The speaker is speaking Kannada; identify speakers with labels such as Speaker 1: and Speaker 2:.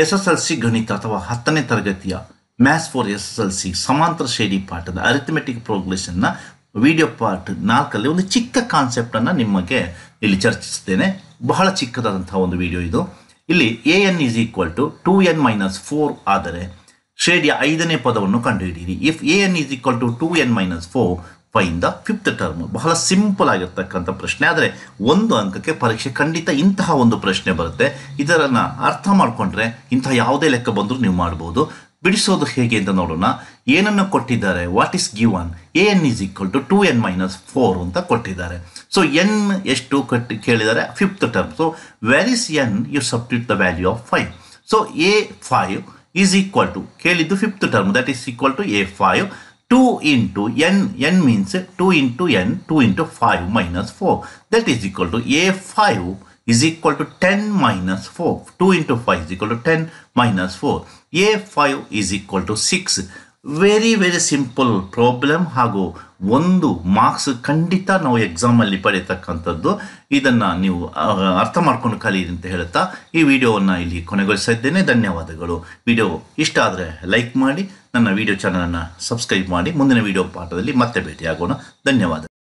Speaker 1: ಎಸ್ ಎಸ್ ಎಲ್ ಸಿ ಗಣಿತ ಅಥವಾ ಹತ್ತನೇ ತರಗತಿಯ maths for S S L C ಸಮಾಂತರ ಶೈಲಿ ಪಾಠದ ಅರಿಥಮೆಟಿಕ್ ಪ್ರೋಗ್ರೆಷನ್ನ ವಿಡಿಯೋ ಪಾರ್ಟ್ ನಾಲ್ಕಲ್ಲಿ ಒಂದು ಚಿಕ್ಕ ಕಾನ್ಸೆಪ್ಟನ್ನು ನಿಮಗೆ ಇಲ್ಲಿ ಚರ್ಚಿಸ್ತೇನೆ ಬಹಳ ಚಿಕ್ಕದಾದಂತಹ ಒಂದು ವಿಡಿಯೋ ಇದು ಇಲ್ಲಿ a n is equal to two n minus four ಆದರೆ ಶ್ರೇಡಿಯ ಐದನೇ ಪದವನ್ನು ಕಂಡುಹಿಡಿಯಿರಿ if a n is equal to two n minus four the fifth term ಬಹಳ ಸಿಂಪಲ್ ಆಗಿರ್ತಕ್ಕಂಥ ಪ್ರಶ್ನೆ ಆದರೆ ಒಂದು ಅಂಕಕ್ಕೆ ಪರೀಕ್ಷೆ ಖಂಡಿತ ಇಂತಹ ಒಂದು ಪ್ರಶ್ನೆ ಬರುತ್ತೆ ಇದರನ್ನು ಅರ್ಥ ಮಾಡಿಕೊಂಡ್ರೆ ಇಂತಹ ಯಾವುದೇ ಲೆಕ್ಕ ಬಂದರೂ ನೀವು ಮಾಡ್ಬೋದು ಬಿಡಿಸೋದು ಹೇಗೆ ಅಂತ ನೋಡೋಣ ಏನನ್ನು ಕೊಟ್ಟಿದ್ದಾರೆ what is given a n is equal to two n minus four ಅಂತ ಕೊಟ್ಟಿದ್ದಾರೆ ಸೊ ಎನ್ ಎಷ್ಟು ಕಟ್ಟಿ ಕೇಳಿದ್ದಾರೆ fifth term so where is n you substitute the value of five so a five is equal to ಕೇಳಿದ್ದು fifth term that is equal to a five 2 into n, n means 2 into n, 2 into 5 minus 4. That is equal to a5 is equal to 10 minus 4. 2 into 5 is equal to 10 minus 4. a5 is equal to 6. Very very simple problem ಹಾಗೂ ಒಂದು ಮಾರ್ಕ್ಸ್ ಖಂಡಿತ ನಾವು ಎಕ್ಸಾಮಲ್ಲಿ ಪಡೆಯತಕ್ಕಂಥದ್ದು ಇದನ್ನು ನೀವು ಅರ್ಥ ಮಾಡ್ಕೊಂಡು ಕಲೀರಿ ಅಂತ ಹೇಳ್ತಾ ಈ ವಿಡಿಯೋವನ್ನು ಇಲ್ಲಿ ಕೊನೆಗೊಳಿಸ್ತಾ ಇದ್ದೇನೆ ಧನ್ಯವಾದಗಳು ವಿಡಿಯೋ ಇಷ್ಟ ಆದರೆ ಲೈಕ್ ಮಾಡಿ ನನ್ನ ವಿಡಿಯೋ ಚಾನಲನ್ನು ಸಬ್ಸ್ಕ್ರೈಬ್ ಮಾಡಿ ಮುಂದಿನ ವಿಡಿಯೋ ಪಾಠದಲ್ಲಿ ಮತ್ತೆ ಭೇಟಿಯಾಗೋಣ ಧನ್ಯವಾದ